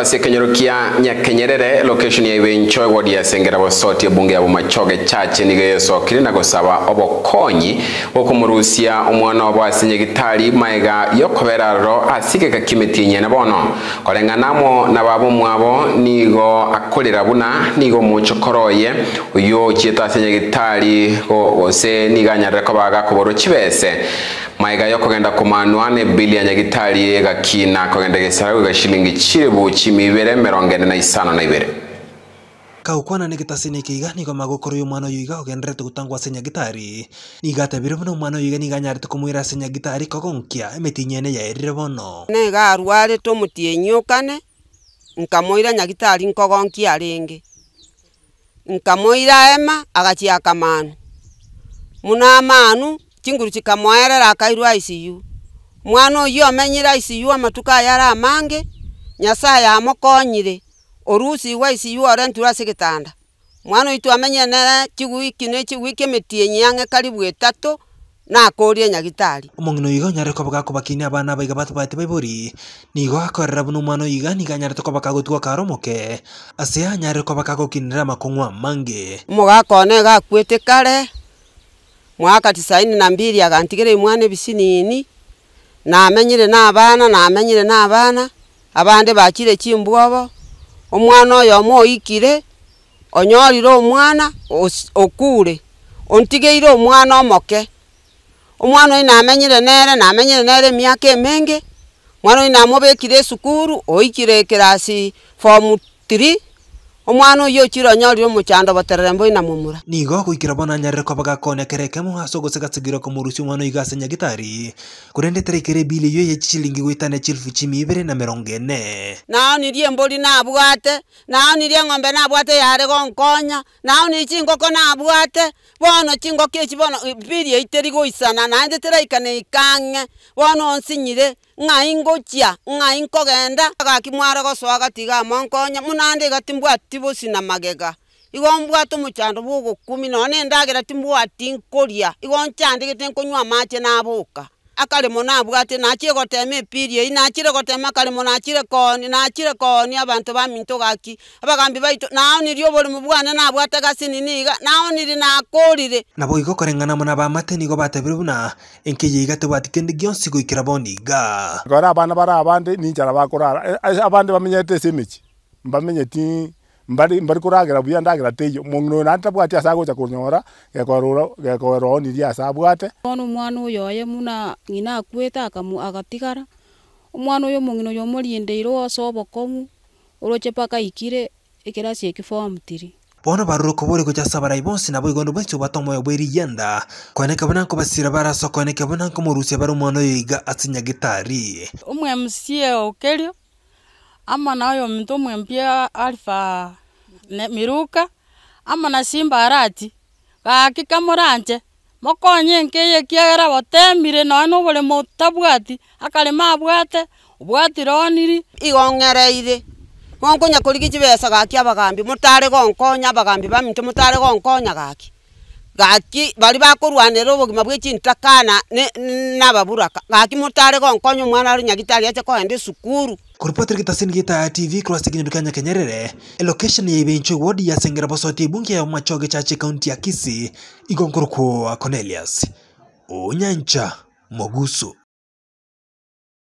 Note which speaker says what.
Speaker 1: ase khurwa kia nyakenyerere location ya iwencho wodi yasengera bosoti ebunge ya bumachoge chache nigo yesokire na gosaba obokonyi bwokhumurusia omwana obo ase nyagitari maega yokobera roro asike kakimetianye nabono korenganamo na babo mwabo nigo akorera buna nigo mochokoroye uyo chieta ase nyagitari gose niga anyarire kobaga koborwa chibese maiga kugenda kumanwa ne bili ya nyagitari ega kina kugenda gisaragu ga shilingi chiribu chimibere mirongo merongene na isano na ibere
Speaker 2: kau kwana nigitasini kiiga magukuru yu mwana yu iga ugenderete gutangwo ase nyagitari nigatebire bono mwana yu iga niganyarete kumwira ase nyagitari kogonkia emitinyene yaerire bono
Speaker 3: niga arwarete omuti enyukane nkamwira nyagitari nkogonkia ringi nkamwira ema agachi akamanu muna amanu chinguru chikamwaerera akairwa ICU mwana uyu omenyire ICU amatuko aya ara amange nyasaye amokonyire orusi wa ICU ore ntura sigitanda mwana uyu twamenyene chigwiki ne chigwiki emitienyi yange karibu etatu nakũrie
Speaker 2: nyagitari omong'ina oiga onyare koba gakobakini abana abaiga batobate baibori nigo akorera buna omwana oiga niga anyarete koba kagotwa karomoke ase anyarete koba kagokinera amakong'u amange
Speaker 3: omogaka one akwete kare mwaka tisaini na mbili akantigire imwana bisinini namenyire abana namenyire na abana abande bakire chimbwobo omwana oyo omo oikire onyorire omwana okure ontigeire omwana omoke omwana oyo namenyire nere namenyire nere emiaka emenge omwana oyo namobekire esukuru oikire ekerasi form 3 omwana oyo ochire onyorire omochando boterere mboina momura
Speaker 2: nigo goikira bono anyarire kobaga konekereke mogaso ogosegasegira komorusia omwana oiga ase nyagitari korendetera ekere ebili iyo eyechi chilingi goitane chilfu chimi ibere na merongo ene
Speaker 3: nao nirie embori nabwate nao nirie eng'ombe nabwate yare gonkonya nao chingoko nabwate bono chingoko echi bono biri eiteri goisana naendetera ikane ikang'e bono onsinyire ng'ai ngochia ng'ai nkogenda agakimwara gosoa gatiga amo nkonya muna nde gati mbwati bosina magega igo mbwate omochando bwa ogokumi nonya na endagera timbwati nkoria igo nchandegete nkonywa amache naboka akaremo nabwate nachire gotema epirio i nachire gotema akaremo nachire koonia nachire koonia abanto baminto gaki abagambi baito naoniri oboremo bwane nabwate gasini niga naoniri nakũrire
Speaker 2: nabo igo koreng'ana mona bamate nigo batebire buna enke yeigate bwati kende gionsi goikera
Speaker 1: boniga gore abana bara abande ninchara bakorara e, e, abande bamenyete ase emechi mbamenyeti mbari mbari kuragera buya ndagera teiyo mungu na ntabwati cha kunyora gekorora dia sabwate
Speaker 3: ono mwanu uyo ye muna ngina kweta akamu agatigara omwana uyo ndeiro osobo komu uroche paka ikire ekirasi ekiform tiri
Speaker 2: bono baruruko borikocha ase abarai bonsi nabo igondo bwensi obwata omwoyo bwa eriyanda koneka buna nkobasira barasa koneka buna nkomorusia bare omwana oyo iga gitari
Speaker 3: umwe omwemusie okerio ama naoyo omuntu omwempia alfa miruka amo na simba gaki kamoranje mokonye nke ye kiagera botemire noe na oboremo motabwati akarema abwate obwati roniri igong'ereire gonkonya korigichi besa gaki abagambi motare gonkonya abagambi baminto motare gonkonya gaki gaki bari bakorwanera obogima bwa ekintakana nababuraka gaki motare gonkonya omwana aro nyagitari ache koenda esukuru koripoteri
Speaker 2: gitasini gita tv cross kinyedukanya kenyerere elocation ya ibencho ward yasengera bosoti ebunge ya omachoge chache kaunti ya kisi igonkoruko cornelius onyancha moguso